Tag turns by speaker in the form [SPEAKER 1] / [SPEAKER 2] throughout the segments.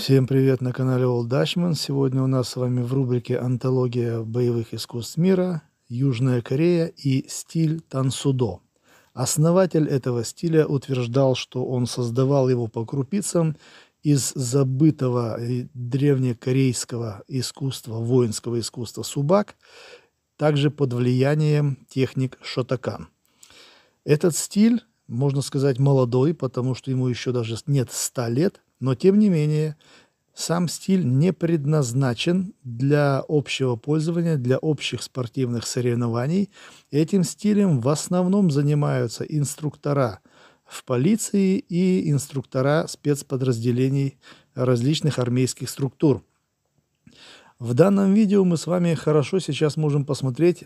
[SPEAKER 1] Всем привет на канале Old Dutchman. Сегодня у нас с вами в рубрике «Антология боевых искусств мира. Южная Корея и стиль тансудо». Основатель этого стиля утверждал, что он создавал его по крупицам из забытого древнекорейского искусства, воинского искусства субак, также под влиянием техник шотакан. Этот стиль, можно сказать, молодой, потому что ему еще даже нет 100 лет – но тем не менее, сам стиль не предназначен для общего пользования, для общих спортивных соревнований. Этим стилем в основном занимаются инструктора в полиции и инструктора спецподразделений различных армейских структур. В данном видео мы с вами хорошо сейчас можем посмотреть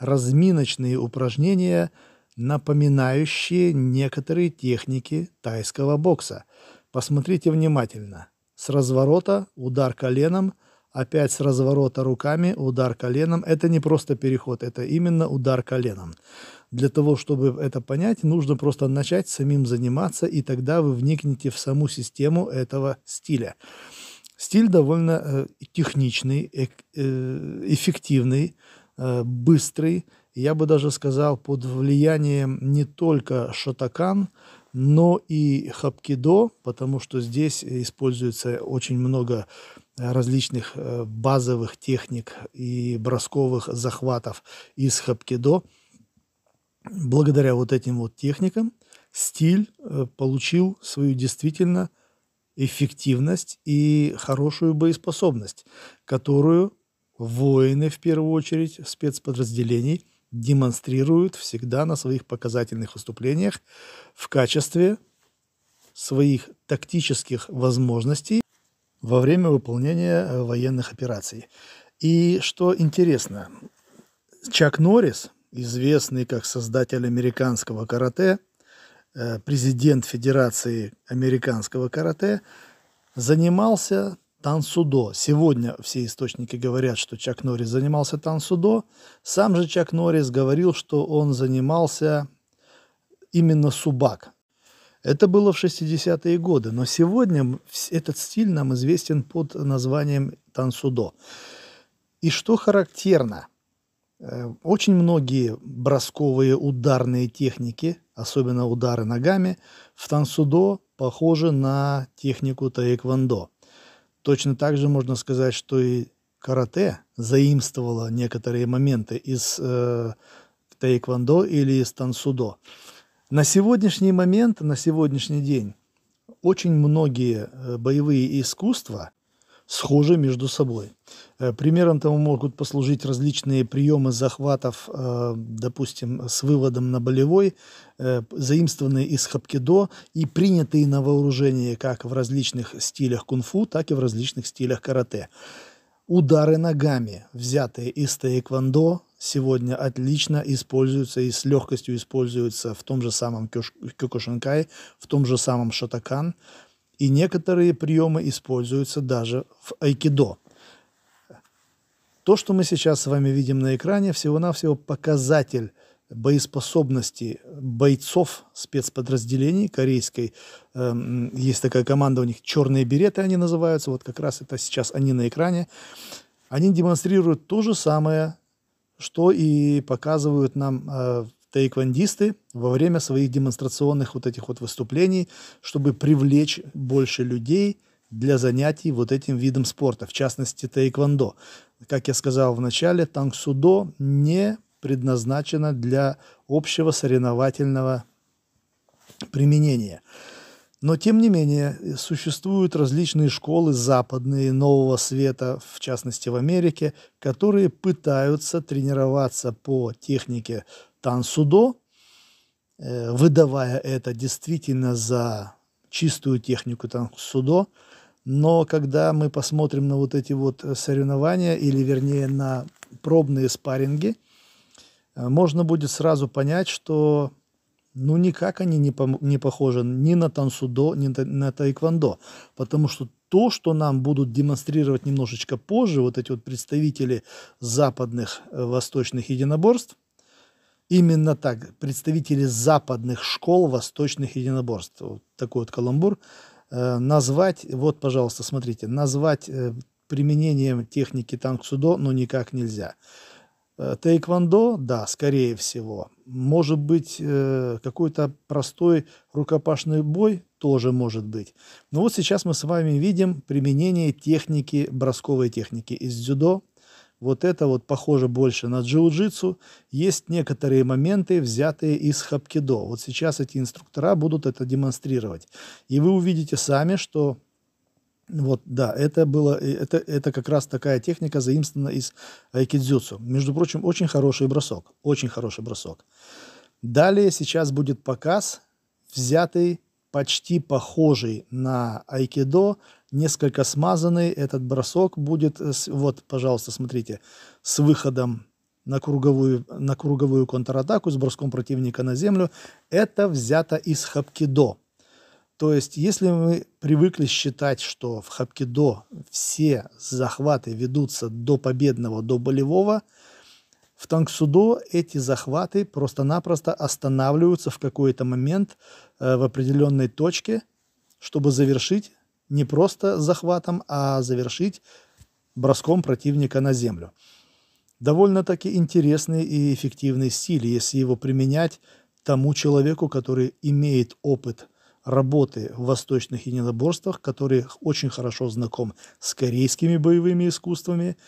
[SPEAKER 1] разминочные упражнения, напоминающие некоторые техники тайского бокса – Посмотрите внимательно. С разворота, удар коленом, опять с разворота руками, удар коленом. Это не просто переход, это именно удар коленом. Для того, чтобы это понять, нужно просто начать самим заниматься, и тогда вы вникнете в саму систему этого стиля. Стиль довольно э, техничный, э, э, эффективный, э, быстрый. Я бы даже сказал, под влиянием не только шатакан, но и хапкидо, потому что здесь используется очень много э, различных э, базовых техник и бросковых захватов из хапкидо. Благодаря вот этим вот техникам стиль э, получил свою действительно эффективность и хорошую боеспособность, которую воины, в первую очередь, спецподразделений – демонстрируют всегда на своих показательных выступлениях в качестве своих тактических возможностей во время выполнения э, военных операций. И что интересно, Чак Норрис, известный как создатель американского карате, э, президент Федерации американского карате, занимался Тансудо. Сегодня все источники говорят, что Чак Норрис занимался Тансудо. Сам же Чак Норрис говорил, что он занимался именно Субак. Это было в 60-е годы, но сегодня этот стиль нам известен под названием Тансудо. И что характерно, э, очень многие бросковые ударные техники, особенно удары ногами, в Тансудо похожи на технику Таэквондо – Точно так же можно сказать, что и карате заимствовало некоторые моменты из э, тайквандо или из тансудо. На сегодняшний момент, на сегодняшний день, очень многие э, боевые искусства схожи между собой. Э, примером тому могут послужить различные приемы захватов, э, допустим, с выводом на болевой, э, заимствованные из хапкидо и принятые на вооружение как в различных стилях кунг-фу, так и в различных стилях карате. Удары ногами, взятые из тейквондо, сегодня отлично используются и с легкостью используются в том же самом кёкушинкай, в том же самом шатакан, и некоторые приемы используются даже в айкидо. То, что мы сейчас с вами видим на экране, всего-навсего показатель боеспособности бойцов спецподразделений корейской. Эм, есть такая команда у них «Черные береты» они называются, вот как раз это сейчас они на экране. Они демонстрируют то же самое, что и показывают нам э, тайквандисты во время своих демонстрационных вот этих вот выступлений, чтобы привлечь больше людей для занятий вот этим видом спорта, в частности тайквандо. Как я сказал в начале, тангсудо не предназначено для общего соревновательного применения. Но, тем не менее, существуют различные школы западные, нового света, в частности в Америке, которые пытаются тренироваться по технике Тансудо, э, выдавая это действительно за чистую технику Тансудо. Но когда мы посмотрим на вот эти вот э, соревнования, или вернее на пробные спарринги, э, можно будет сразу понять, что ну никак они не, по, не похожи ни на тансудо, ни на, на тайквандо. Потому что то, что нам будут демонстрировать немножечко позже вот эти вот представители западных восточных единоборств, Именно так. Представители западных школ восточных единоборств. Вот такой вот каламбур. Э, назвать, вот, пожалуйста, смотрите, назвать э, применением техники танк-судо, ну, никак нельзя. Э, Тейквондо, да, скорее всего. Может быть, какой-то простой рукопашный бой тоже может быть. Но вот сейчас мы с вами видим применение техники, бросковой техники из дзюдо, вот это вот похоже больше на джиу-джитсу, есть некоторые моменты, взятые из хапкидо. Вот сейчас эти инструктора будут это демонстрировать. И вы увидите сами, что вот, да, это было, э, это, это как раз такая техника заимствована из айкидзюцу. Между прочим, очень хороший бросок, очень хороший бросок. Далее сейчас будет показ, взятый почти похожий на айкидо несколько смазанный. Этот бросок будет, вот, пожалуйста, смотрите, с выходом на круговую, на круговую контратаку с броском противника на землю. Это взято из хапкидо. То есть, если мы привыкли считать, что в хапкидо все захваты ведутся до победного, до болевого, в танксудо эти захваты просто-напросто останавливаются в какой-то момент э, в определенной точке, чтобы завершить не просто захватом, а завершить броском противника на землю. Довольно-таки интересный и эффективный стиль, если его применять тому человеку, который имеет опыт работы в восточных единоборствах, который очень хорошо знаком с корейскими боевыми искусствами –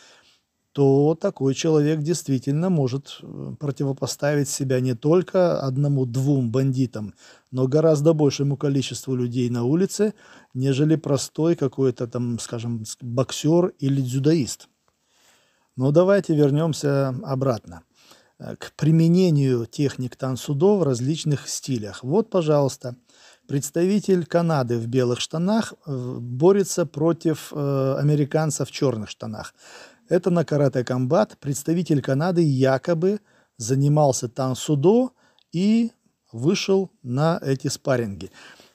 [SPEAKER 1] то такой человек действительно может э, противопоставить себя не только одному-двум бандитам, но гораздо большему количеству людей на улице, нежели простой какой-то там, скажем, боксер или дзюдоист. Но давайте вернемся обратно э, к применению техник тансудо в различных стилях. Вот, пожалуйста, представитель Канады в белых штанах э, борется против американца в черных штанах. Это на карате-комбат представитель Канады якобы занимался тансудо и вышел на эти спарринги.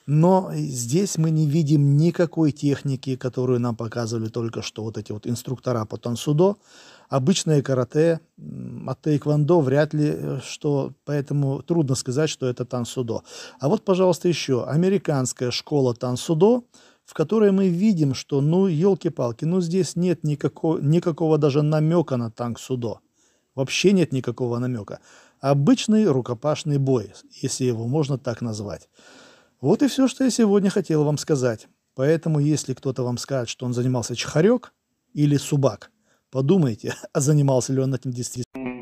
[SPEAKER 1] Но здесь мы не видим никакой техники, которую нам показывали только что вот эти вот инструктора по тансудо. Обычное карате от тейквондо вряд ли, э, что, поэтому трудно сказать, что это тансудо. А вот, пожалуйста, еще американская школа тансудо, в которой мы видим, что ну елки-палки, ну здесь нет никакого, никакого даже намека на танк Судо. Вообще нет никакого намека. Обычный рукопашный бой, если его можно так назвать. Вот и все, что я сегодня хотел вам сказать. Поэтому, если кто-то вам скажет, что он занимался чхарек или субак, подумайте, а занимался ли он этим действительно.